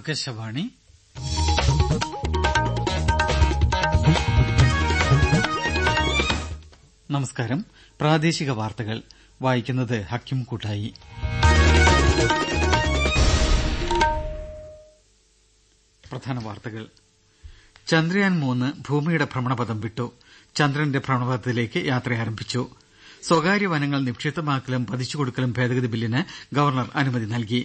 ആകാശവാണി നമസ്കാരം പ്രാദേശിക വാർത്തകൾ വായിക്കുന്നത് ഹക്കിം കൂട്ടായി പ്രധാന വാർത്തകൾ ചന്ദ്രയാൻ മൂന്ന് ഭൂമിയുടെ ഭ്രമണപഥം വിട്ടു ചന്ദ്രന്റെ ഭ്രമണപഥത്തിലേക്ക് യാത്ര ആരംഭിച്ചു സ്വകാര്യ വനങ്ങൾ നിക്ഷിപ്തമാക്കലും പതിച്ചുകൊടുക്കലും ഭേദഗതി ബില്ലിന് ഗവർണർ അനുമതി നൽകി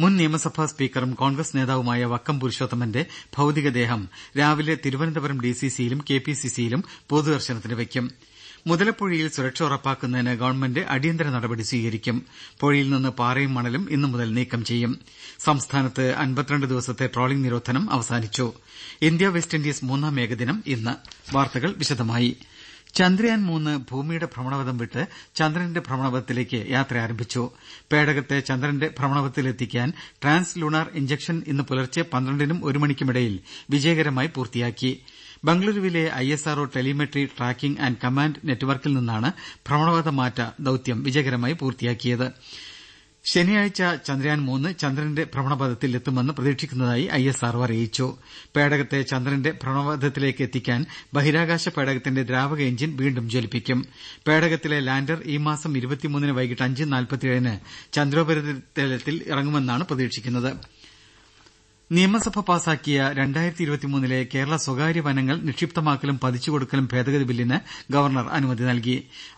മുൻ നിയമസഭാ സ്പീക്കറും കോൺഗ്രസ് നേതാവുമായ വക്കം പുരുഷോത്തമന്റെ ഭൌതികദേഹം രാവിലെ തിരുവനന്തപുരം ഡി സി സിയിലും കെ പി സി സിയിലും പൊതുദർശനത്തിന് വയ്ക്കും മുതലപ്പുഴയിൽ സുരക്ഷ ഉറപ്പാക്കുന്നതിന് ഗവൺമെന്റ് അടിയന്തര നടപടി സ്വീകരിക്കും പുഴയിൽ നിന്ന് പാറയും മണലും ഇന്നു മുതൽ നീക്കം ചെയ്യും സംസ്ഥാനത്ത് അൻപത്തിരണ്ട് ദിവസത്തെ ട്രോളിംഗ് നിരോധനം അവസാനിച്ചു ഇന്ത്യ വെസ്റ്റ് ഇൻഡീസ് മൂന്നാം ഏകദിനം ഇന്ന് വാർത്തകൾ വിശദമായി ചന്ദ്രയാൻ മൂന്ന് ഭൂമിയുടെ ഭ്രമണപഥം വിട്ട് ചന്ദ്രന്റെ ഭ്രമണപഥത്തിലേക്ക് യാത്ര ആരംഭിച്ചു പേടകത്തെ ചന്ദ്രന്റെ ഭ്രമണപഥത്തിലെത്തിക്കാൻ ട്രാൻസ് ലൂണാർ ഇൻജക്ഷൻ ഇന്ന് പുലർച്ചെ പന്ത്രണ്ടിനും ഒരു മണിക്കുമിടയിൽ വിജയകരമായി പൂർത്തിയാക്കി ബംഗളൂരുവിലെ I S R O telemetry tracking and command നെറ്റ്വർക്കിൽ നിന്നാണ് ഭ്രമണപഥ മാറ്റ ദൌത്യം വിജയകരമായി പൂർത്തിയാക്കിയത് ശനിയാഴ്ച ചന്ദ്രയാൻ മൂന്ന് ചന്ദ്രന്റെ ഭ്രമണപഥത്തിൽ എത്തുമെന്ന് പ്രതീക്ഷിക്കുന്നതായി ഐ എസ് ആർ ഒ അറിയിച്ചു പേടകത്തെ ചന്ദ്രന്റെ ഭ്രമണപഥത്തിലേക്ക് എത്തിക്കാൻ ബഹിരാകാശ പേടകത്തിന്റെ ദ്രാവക എഞ്ചിൻ വീണ്ടും ജ്വലിപ്പിക്കും പേടകത്തിലെ ലാൻഡർ ഈ മാസം വൈകിട്ട് അഞ്ച് നാൽപ്പത്തിയേഴിന് ചന്ദ്രോപരിതലത്തിൽ ഇറങ്ങുമെന്നാണ് പ്രതീക്ഷിക്കുന്നത് നിയമസഭ പാസാക്കിയ ഇരുപത്തിമൂന്നിലെ കേരള സ്വകാര്യ വനങ്ങൾ നിക്ഷിപ്തമാക്കലും പതിച്ചുകൊടുക്കലും ഭേദഗതി ബില്ലിന് ഗവർണർ അനുമതി നൽകി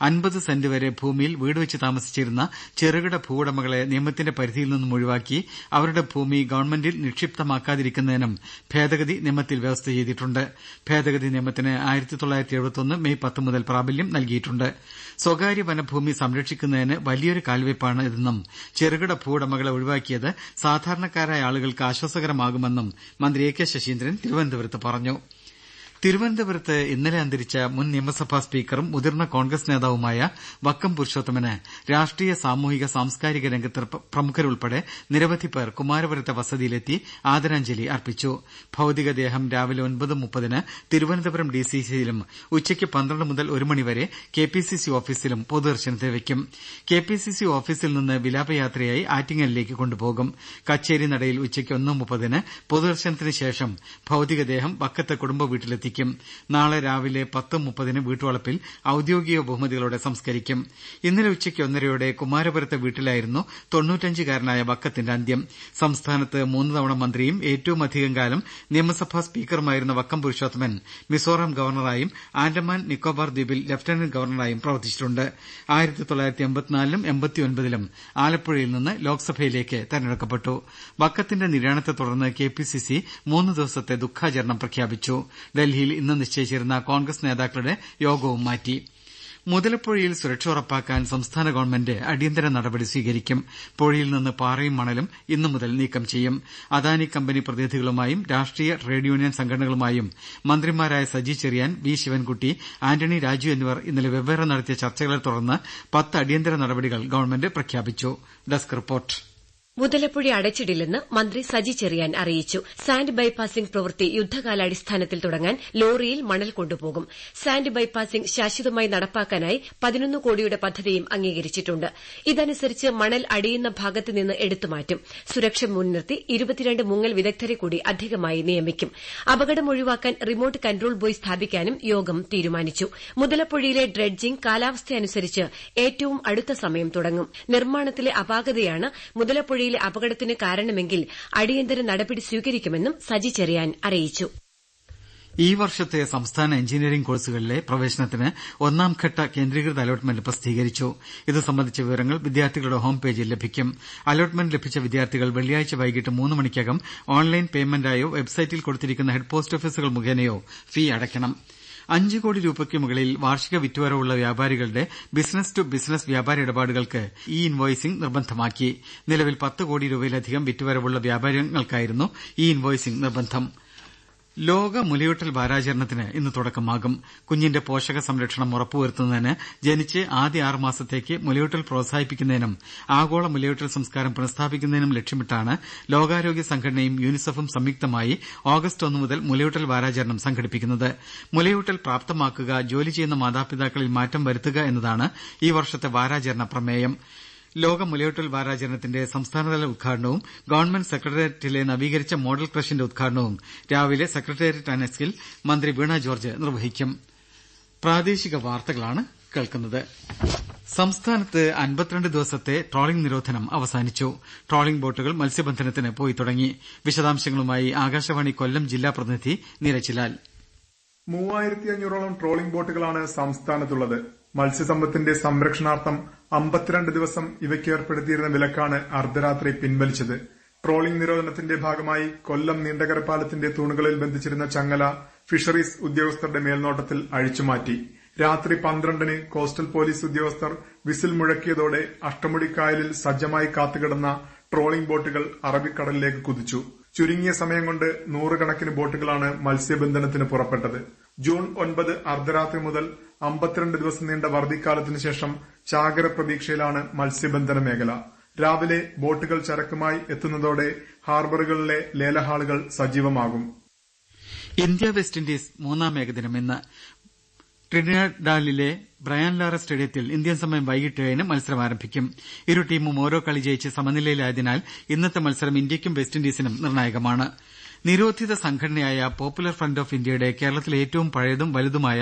അൻപത് സെന്റ് വരെ ഭൂമിയിൽ വീട് വെച്ച് താമസിച്ചിരുന്ന ചെറുകിട ഭൂവുടമകളെ നിയമത്തിന്റെ പരിധിയിൽ നിന്നും ഒഴിവാക്കി അവരുടെ ഭൂമി ഗവൺമെന്റിൽ നിക്ഷിപ്തമാക്കാതിരിക്കുന്നതിനും ഭേദഗതി നിയമത്തിൽ വ്യവസ്ഥ ചെയ്തിട്ടുണ്ട് ഭേദഗതി നിയമത്തിന് മെയ് പത്ത് മുതൽ പ്രാബല്യം നൽകിയിട്ടുണ്ട് സ്വകാര്യ വനഭൂമി സംരക്ഷിക്കുന്നതിന് വലിയൊരു കാൽവയ്പാണ് ഇതെന്നും ചെറുകിട ഭൂവുടമകളെ ഒഴിവാക്കിയത് സാധാരണക്കാരായ ആളുകൾക്ക് ആശ്വാസകരമാണ് ലഭ്യമാകുമെന്നും മന്ത്രി എ കെ ശശീന്ദ്രൻ തിരുവനന്തപുരത്ത് പറഞ്ഞു തിരുവനന്തപുരത്ത് ഇന്നലെ അന്തരിച്ച മുൻ നിയമസഭാ സ്പീക്കറും മുതിർന്ന കോൺഗ്രസ് നേതാവുമായ വക്കം പുരുഷോത്തമന് രാഷ്ട്രീയ സാമൂഹിക സാംസ്കാരിക രംഗത്തെ പ്രമുഖരുൾപ്പെടെ നിരവധി പേർ കുമാരപുരത്തെ വസതിയിലെത്തി ആദരാഞ്ജലി അർപ്പിച്ചു ഭൌതികദേഹം രാവിലെ ഒൻപത് മുപ്പതിന് തിരുവനന്തപുരം ഡി സി സിയിലും ഉച്ചയ്ക്ക് പന്ത്രണ്ട് മുതൽ ഒരു മണിവരെ കെ പി സി സി ഓഫീസിലും പൊതുദർശനത്തിന് വയ്ക്കും കെ പി സി സി ഓഫീസിൽ നിന്ന് വിലാപയാത്രയായി ആറ്റിങ്ങലിലേക്ക് കൊണ്ടുപോകും കച്ചേരി നടയിൽ ഉച്ചയ്ക്ക് ഒന്ന് മുപ്പതിന് പൊതുദർശനത്തിന് ശേഷം ഭൌതികദേഹം വക്കത്തെ കുടുംബ വീട്ടിലെത്തിക്കും സംസ്കരിക്കും നാളെ രാവിലെ പത്ത് മുപ്പതിന് വീട്ടുവളപ്പിൽ ഔദ്യോഗിക ബഹുമതികളോടെ സംസ്കരിക്കും ഇന്നലെ ഉച്ചയ്ക്ക് ഒന്നരയോടെ കുമാരപുരത്തെ വീട്ടിലായിരുന്നു തൊണ്ണൂറ്റഞ്ചുകാരനായ വക്കത്തിന്റെ അന്ത്യം സംസ്ഥാനത്ത് മൂന്ന് തവണ മന്ത്രിയും അധികം കാലം നിയമസഭാ സ്പീക്കറുമായിരുന്ന വക്കം പുരുഷോത്തമൻ മിസോറാം ഗവർണറായും ആൻഡമാൻ നിക്കോബാർ ദ്വീപിൽ ലഫ്റ്റനന്റ് ഗവർണറായും പ്രവർത്തിച്ചിട്ടുണ്ട് ആലപ്പുഴയിൽ നിന്ന് ലോക്സഭയിലേക്ക് തെരഞ്ഞെടുക്കപ്പെട്ടു വക്കത്തിന്റെ നിര്യാണത്തെ തുടർന്ന് കെ പി സി സി മൂന്ന് ദിവസത്തെ ദുഃഖാചരണം പ്രഖ്യാപിച്ചു ഡൽഹി ഡൽഹിയിൽ ഇന്ന് നിശ്ചയിച്ചിരുന്ന കോൺഗ്രസ് നേതാക്കളുടെ യോഗവും മാറ്റി മുതലപ്പുഴയിൽ സുരക്ഷ ഉറപ്പാക്കാൻ സംസ്ഥാന ഗവൺമെന്റ് അടിയന്തര നടപടി സ്വീകരിക്കും പുഴയിൽ നിന്ന് പാറയും മണലും ഇന്നു മുതൽ നീക്കം ചെയ്യും അദാനി കമ്പനി പ്രതിനിധികളുമായും രാഷ്ട്രീയ ട്രേഡ് യൂണിയൻ സംഘടനകളുമായും മന്ത്രിമാരായ സജി ചെറിയാൻ വി ശിവൻകുട്ടി ആന്റണി രാജു എന്നിവർ ഇന്നലെ വെവ്വേറെ നടത്തിയ ചർച്ചകളെ തുടർന്ന് പത്ത് അടിയന്തര നടപടികൾ ഗവൺമെന്റ് പ്രഖ്യാപിച്ചു മുതലപ്പുഴ അടച്ചിടില്ലെന്ന് മന്ത്രി സജി ചെറിയാൻ അറിയിച്ചു സാൻഡ് ബൈപാസിംഗ് പ്രവൃത്തി യുദ്ധകാലാടിസ്ഥാനത്തിൽ തുടങ്ങാൻ ലോറിയിൽ മണൽ കൊണ്ടുപോകും സാൻഡ് ബൈപാസിംഗ് ശാശ്വതമായി നടപ്പാക്കാനായി പതിനൊന്ന് കോടിയുടെ പദ്ധതിയും അംഗീകരിച്ചിട്ടുണ്ട് ഇതനുസരിച്ച് മണൽ അടിയുന്ന ഭാഗത്ത് നിന്ന് എടുത്തുമാറ്റും സുരക്ഷ മുൻനിർത്തി ഇരുപത്തിരണ്ട് മുങ്ങൽ വിദഗ്ധരെ കൂടി അധികമായി നിയമിക്കും അപകടം ഒഴിവാക്കാൻ റിമോട്ട് കൺട്രോൾ ബോയ് സ്ഥാപിക്കാനും യോഗം തീരുമാനിച്ചു മുതലപ്പുഴയിലെ ഡ്രഡ്ജിംഗ് കാലാവസ്ഥയനുസരിച്ച് ഏറ്റവും അടുത്ത സമയം തുടങ്ങും നിർമ്മാണത്തിലെ അപാകതയാണ് മുതലപ്പുഴ വഴിയിലെ അപകടത്തിന് കാരണമെങ്കിൽ അടിയന്തര നടപടി സ്വീകരിക്കുമെന്നും സജി ചെറിയാൻ അറിയിച്ചു ഈ വർഷത്തെ സംസ്ഥാന എഞ്ചിനീയറിംഗ് കോഴ്സുകളിലെ പ്രവേശനത്തിന് ഒന്നാംഘട്ട കേന്ദ്രീകൃത അലോട്ട്മെന്റ് പ്രസിദ്ധീകരിച്ചു ഇത് സംബന്ധിച്ച വിവരങ്ങൾ വിദ്യാർത്ഥികളുടെ ഹോം പേജിൽ ലഭിക്കും അലോട്ട്മെന്റ് ലഭിച്ച വിദ്യാർത്ഥികൾ വെള്ളിയാഴ്ച വൈകിട്ട് മൂന്ന് മണിക്കകം ഓൺലൈൻ പേയ്മെന്റായോ വെബ്സൈറ്റിൽ കൊടുത്തിരിക്കുന്ന ഹെഡ് പോസ്റ്റ് ഓഫീസുകൾ മുഖേനയോ ഫീ അടയ്ക്കണം അഞ്ച് കോടി രൂപയ്ക്ക് മുകളിൽ വാർഷിക വിറ്റുവരവുള്ള വ്യാപാരികളുടെ ബിസിനസ് ടു ബിസിനസ് വ്യാപാര ഇടപാടുകൾക്ക് ഇ ഇൻവോയ്സിംഗ് നിർബന്ധമാക്കി നിലവിൽ പത്ത് കോടി രൂപയിലധികം വിറ്റുവരവുള്ള വ്യാപാരങ്ങൾക്കായിരുന്നു ഇ ഇൻവോയ്സിംഗ് നിർബന്ധം ലോക മുലയൂട്ടൽ വാരാചരണത്തിന് ഇന്ന് തുടക്കമാകും കുഞ്ഞിന്റെ പോഷക സംരക്ഷണം ഉറപ്പുവരുത്തുന്നതിന് ജനിച്ച് ആദ്യ ആറുമാസത്തേക്ക് മുലയൂട്ടൽ പ്രോത്സാഹിപ്പിക്കുന്നതിനും ആഗോള മുലയൂട്ടൽ സംസ്കാരം പുനഃസ്ഥാപിക്കുന്നതിനും ലക്ഷ്യമിട്ടാണ് ലോകാരോഗ്യ സംഘടനയും യൂണിസെഫും സംയുക്തമായി ഓഗസ്റ്റ് ഒന്നു മുതൽ മുലയൂട്ടൽ വാരാചരണം സംഘടിപ്പിക്കുന്നത് മുലയൂട്ടൽ പ്രാപ്തമാക്കുക ജോലി ചെയ്യുന്ന മാതാപിതാക്കളിൽ മാറ്റം വരുത്തുക എന്നതാണ് ഈ വർഷത്തെ വാരാചരണ പ്രമേയം ലോക മുലയൂട്ടൽ വാരാചരണത്തിന്റെ സംസ്ഥാനതല ഉദ്ഘാടനവും ഗവൺമെന്റ് സെക്രട്ടേറിയറ്റിലെ നവീകരിച്ച മോഡൽ ക്രഷിന്റെ ഉദ്ഘാടനവും രാവിലെ സെക്രട്ടേറിയറ്റ് അനക്സിൽ മന്ത്രി വീണ ജോർജ്ജ് നിർവഹിക്കും സംസ്ഥാനത്ത് അൻപത്തിരണ്ട് ദിവസത്തെ ട്രോളിംഗ് നിരോധനം അവസാനിച്ചു ട്രോളിംഗ് ബോട്ടുകൾ മത്സ്യബന്ധനത്തിന് പോയി തുടങ്ങി വിശദാംശങ്ങളുമായി ആകാശവാണി കൊല്ലം ജില്ലാ പ്രതിനിധി നീരജ് മൂവായിരത്തി അഞ്ഞൂറോളം ട്രോളിംഗ് ബോട്ടുകളാണ് സംസ്ഥാനത്തുള്ളത് മത്സ്യസമ്പത്തിന്റെ സംരക്ഷണാർത്ഥം അമ്പത്തിരണ്ട് ദിവസം ഇവയ്ക്ക് ഏർപ്പെടുത്തിയിരുന്ന വിലക്കാണ് അർദ്ധരാത്രി പിൻവലിച്ചത് ട്രോളിംഗ് നിരോധനത്തിന്റെ ഭാഗമായി കൊല്ലം നീണ്ടകര പാലത്തിന്റെ തൂണുകളിൽ ബന്ധിച്ചിരുന്ന ചങ്ങല ഫിഷറീസ് ഉദ്യോഗസ്ഥരുടെ മേൽനോട്ടത്തിൽ അഴിച്ചുമാറ്റി രാത്രി പന്ത്രണ്ടിന് കോസ്റ്റൽ പോലീസ് ഉദ്യോഗസ്ഥർ വിസിൽ മുഴക്കിയതോടെ അഷ്ടമുടിക്കായലിൽ സജ്ജമായി കാത്തുകിടന്ന ട്രോളിംഗ് ബോട്ടുകൾ അറബിക്കടലിലേക്ക് കുതിച്ചു ചുരുങ്ങിയ സമയം കൊണ്ട് നൂറുകണക്കിന് ബോട്ടുകളാണ് മത്സ്യബന്ധനത്തിന് പുറപ്പെട്ടത് ജൂൺ ഒൻപത് അർദ്ധരാത്രി മുതൽ അമ്പത്തിരണ്ട് ദിവസം നീണ്ട വർദ്ധിക്കാലത്തിന് ശേഷം ചാകര പ്രതീക്ഷയിലാണ് മത്സ്യബന്ധന മേഖല രാവിലെ ബോട്ടുകൾ ചരക്കുമായി എത്തുന്നതോടെ ഹാർബറുകളിലെ ലേലഹാളുകൾ സജീവമാകും ഇന്ത്യ വെസ്റ്റ് ഇൻഡീസ് മൂന്നാം ഏകദിനം ഇന്ന് ട്രിനിഡാഡിലെ ലാറ സ്റ്റേഡിയത്തിൽ ഇന്ത്യൻ സമയം വൈകിട്ട് ഏഴിന് മത്സരം ആരംഭിക്കും ഇരു ടീമും ഓരോ കളി ജയിച്ച് സമനിലയിലായതിനാൽ ഇന്നത്തെ മത്സരം ഇന്ത്യക്കും വെസ്റ്റ് ഇൻഡീസിനും നിർണായകമാണ് നിരോധിത സംഘടനയായ പോപ്പുലർ ഫ്രണ്ട് ഓഫ് ഇന്ത്യയുടെ കേരളത്തിലെ ഏറ്റവും പഴയതും വലുതുമായ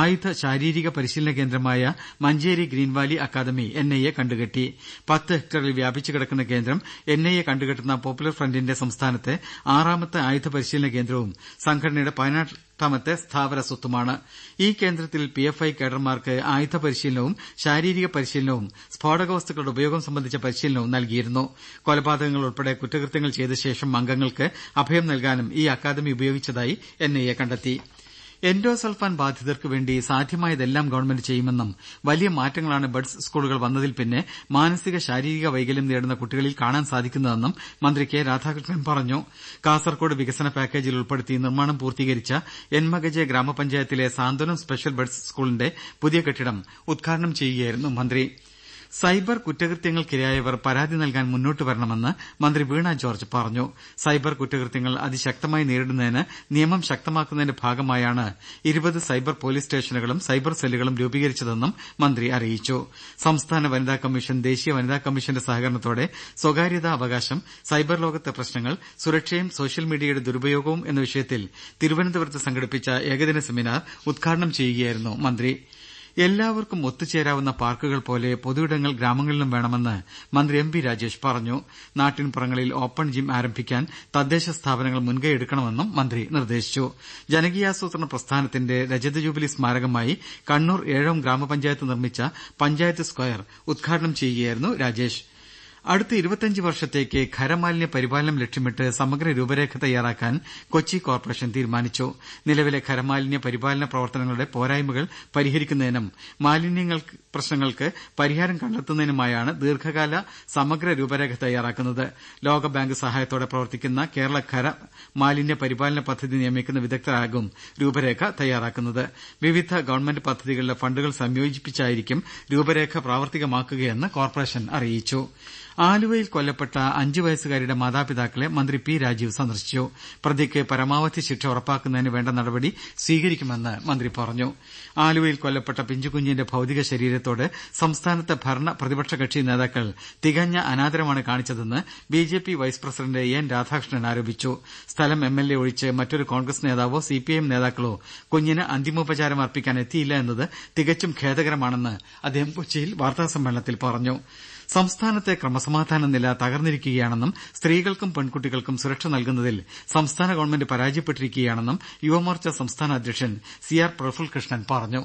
ആയുധ ശാരീരിക പരിശീലന കേന്ദ്രമായ Manjeri Green Valley academy N I A കണ്ടുകെട്ടി പത്ത് ഹെക്ടറിൽ വ്യാപിച്ചു കിടക്കുന്ന കേന്ദ്രം എൻ ഐ എ കണ്ടുകെട്ടുന്ന പോപ്പുലർ ഫ്രണ്ടിന്റെ സംസ്ഥാനത്തെ ആറാമത്തെ ആയുധ പരിശീലന കേന്ദ്രവും സംഘടനയുടെ വയനാട് സംസ്ഥാനത്തെ സ്ഥാവര സ്വത്തുമാണ് ഈ കേന്ദ്രത്തിൽ പി എഫ് ഐ കേഡർമാർക്ക് ആയുധ പരിശീലനവും ശാരീരിക പരിശീലനവും സ്ഫോടക വസ്തുക്കളുടെ ഉപയോഗം സംബന്ധിച്ച പരിശീലനവും നൽകിയിരുന്നു കൊലപാതകങ്ങൾ ഉൾപ്പെടെ കുറ്റകൃത്യങ്ങൾ ചെയ്ത ശേഷം അംഗങ്ങൾക്ക് അഭയം നൽകാനും ഈ അക്കാദമി ഉപയോഗിച്ചതായി എൻ ഐ എ കണ്ടെത്തിയിട്ടുണ്ട് എൻഡോസൾഫാൻ ബാധിതർക്ക് വേണ്ടി സാധ്യമായതെല്ലാം ഗവൺമെന്റ് ചെയ്യുമെന്നും വലിയ മാറ്റങ്ങളാണ് ബഡ്സ് സ്കൂളുകൾ വന്നതിൽ പിന്നെ മാനസിക ശാരീരിക വൈകല്യം നേടുന്ന കുട്ടികളിൽ കാണാൻ സാധിക്കുന്നതെന്നും മന്ത്രി കെ രാധാകൃഷ്ണൻ പറഞ്ഞു കാസർകോട് വികസന പാക്കേജിൽ ഉൾപ്പെടുത്തി നിർമ്മാണം പൂർത്തീകരിച്ച എൻമഗജെ ഗ്രാമപഞ്ചായത്തിലെ സാന്ത്വനം സ്പെഷ്യൽ ബഡ്സ് സ്കൂളിന്റെ പുതിയ കെട്ടിടം ഉദ്ഘാടനം ചെയ്യുകയായിരുന്നു അദ്ദേഹം സൈബർ കുറ്റകൃത്യങ്ങൾക്കിരയായവർ പരാതി നൽകാൻ മുന്നോട്ട് വരണമെന്ന് മന്ത്രി വീണ ജോർജ്ജ് പറഞ്ഞു സൈബർ കുറ്റകൃത്യങ്ങൾ അതിശക്തമായി നേരിടുന്നതിന് നിയമം ശക്തമാക്കുന്നതിന്റെ ഭാഗമായാണ് ഇരുപത് സൈബർ പോലീസ് സ്റ്റേഷനുകളും സൈബർ സെല്ലുകളും രൂപീകരിച്ചതെന്നും മന്ത്രി അറിയിച്ചു സംസ്ഥാന വനിതാ കമ്മീഷൻ ദേശീയ വനിതാ കമ്മീഷന്റെ സഹകരണത്തോടെ സ്വകാര്യതാ അവകാശം സൈബർ ലോകത്തെ പ്രശ്നങ്ങൾ സുരക്ഷയും സോഷ്യൽ മീഡിയയുടെ ദുരുപയോഗവും എന്ന വിഷയത്തിൽ തിരുവനന്തപുരത്ത് സംഘടിപ്പിച്ച ഏകദിന സെമിനാർ ഉദ്ഘാടനം ചെയ്യുകയായിരുന്നു മന്ത്രി എല്ലാവർക്കും ഒത്തുചേരാവുന്ന പാർക്കുകൾ പോലെ ഇടങ്ങൾ ഗ്രാമങ്ങളിലും വേണമെന്ന് മന്ത്രി എം പി രാജേഷ് പറഞ്ഞു നാട്ടിൻപുറങ്ങളിൽ ഓപ്പൺ ജിം ആരംഭിക്കാൻ തദ്ദേശ സ്ഥാപനങ്ങൾ മുൻകൈ എടുക്കണമെന്നും മന്ത്രി നിർദ്ദേശിച്ചു ജനകീയാസൂത്രണ പ്രസ്ഥാനത്തിന്റെ രജത ജൂബിലി സ്മാരകമായി കണ്ണൂർ ഏഴോം ഗ്രാമപഞ്ചായത്ത് നിർമ്മിച്ച പഞ്ചായത്ത് സ്ക്വയർ ഉദ്ഘാടനം ചെയ്യുകയായിരുന്നു രാജേഷ് അടുത്ത ഇരുപത്തിയഞ്ച് വർഷത്തേക്ക് ഖരമാലിന്യ പരിപാലനം ലക്ഷ്യമിട്ട് സമഗ്ര രൂപരേഖ തയ്യാറാക്കാൻ കൊച്ചി കോർപ്പറേഷൻ തീരുമാനിച്ചു നിലവിലെ ഖരമാലിന്യ പരിപാലന പ്രവർത്തനങ്ങളുടെ പോരായ്മകൾ പരിഹരിക്കുന്നതിനും മാലിന്യങ്ങൾ പ്രശ്നങ്ങൾക്ക് പരിഹാരം കണ്ടെത്തുന്നതിനുമായാണ് ദീർഘകാല സമഗ്ര രൂപരേഖ തയ്യാറാക്കുന്നത് ലോകബാങ്ക് സഹായത്തോടെ പ്രവർത്തിക്കുന്ന കേരള മാലിന്യ പരിപാലന പദ്ധതി നിയമിക്കുന്ന വിദഗ്ധരാകും രൂപരേഖ തയ്യാറാക്കുന്നത് വിവിധ ഗവൺമെന്റ് പദ്ധതികളിലെ ഫണ്ടുകൾ സംയോജിപ്പിച്ചായിരിക്കും രൂപരേഖ പ്രാവർത്തികമാക്കുകയെന്ന് കോർപ്പറേഷൻ അറിയിച്ചു ആലുവയിൽ കൊല്ലപ്പെട്ട അഞ്ചു വയസ്സുകാരിയുടെ മാതാപിതാക്കളെ മന്ത്രി പി രാജീവ് സന്ദർശിച്ചു പ്രതിക്ക് പരമാവധി ശിക്ഷ ഉറപ്പാക്കുന്നതിന് വേണ്ട നടപടി സ്വീകരിക്കുമെന്ന് മന്ത്രി പറഞ്ഞു ആലുവയിൽ കൊല്ലപ്പെട്ട പിഞ്ചുകുഞ്ഞിന്റെ ഭൌതിക ശരീരത്തോട് സംസ്ഥാനത്തെ ഭരണ പ്രതിപക്ഷ കക്ഷി നേതാക്കൾ തികഞ്ഞ അനാദരമാണ് കാണിച്ചതെന്ന് B J P vice president N Radhakrishnan ആരോപിച്ചു സ്ഥലം എം എൽ എ ഒഴിച്ച് മറ്റൊരു കോൺഗ്രസ് നേതാവോ സി പി ഐ എം നേതാക്കളോ കുഞ്ഞിന് അന്തിമോപചാരം അർപ്പിക്കാൻ എത്തിയില്ല എന്നത് തികച്ചും ഖേദകരമാണെന്ന് അദ്ദേഹം കൊച്ചിയിൽ വാർത്താസമ്മേളനത്തിൽ പറഞ്ഞു സംസ്ഥാനത്തെ ക്രമ നില തകർന്നിരിക്കുകയാണെന്നും സ്ത്രീകൾക്കും പെൺകുട്ടികൾക്കും സുരക്ഷ നൽകുന്നതിൽ സംസ്ഥാന ഗവൺമെന്റ് പരാജയപ്പെട്ടിരിക്കുകയാണെന്നും യുവമോർച്ച സംസ്ഥാന അധ്യക്ഷൻ സി ആർ പ്രഫുൽ കൃഷ്ണൻ പറഞ്ഞു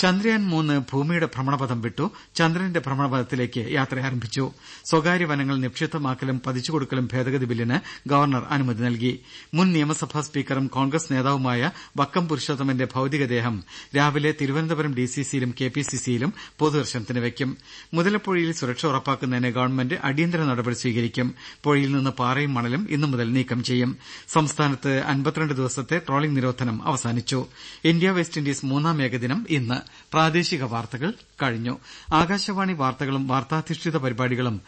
ചന്ദ്രയാൻ മൂന്ന് ഭൂമിയുടെ ഭ്രമണപഥം വിട്ടു ചന്ദ്രന്റെ ഭ്രമണപഥത്തിലേക്ക് യാത്ര ആരംഭിച്ചു സ്വകാര്യ വനങ്ങൾ നിക്ഷിപ്തമാക്കലും പതിച്ചുകൊടുക്കലും ഭേദഗതി ബില്ലിന് ഗവർണർ അനുമതി നൽകി മുൻ നിയമസഭാ സ്പീക്കറും കോൺഗ്രസ് നേതാവുമായ വക്കം പുരുഷോത്തമന്റെ ഭൌതികദേഹം രാവിലെ തിരുവനന്തപുരം ഡി സി സിയിലും കെ പി സി സിയിലും പൊതുദർശനത്തിന് വയ്ക്കും മുതലപ്പുഴയിൽ സുരക്ഷ ഉറപ്പാക്കുന്നതിന് ഗവൺമെന്റ് അടിയന്തര നടപടി സ്വീകരിക്കും പുഴയിൽ നിന്ന് പാറയും മണലും ഇന്നു മുതൽ നീക്കം ചെയ്യും സംസ്ഥാനത്ത് അൻപത്തിരണ്ട് ദിവസത്തെ ട്രോളിംഗ് നിരോധനം അവസാനിച്ചു ഇന്ത്യ വെസ്റ്റ് ഇൻഡീസ് മൂന്നാം ഏകദിനം ഇന്ന് പ്രാദേശിക വാർത്തകൾ കഴിഞ്ഞു ആകാശവാണി വാർത്തകളും വാർത്താധിഷ്ഠിത പരിപാടികളും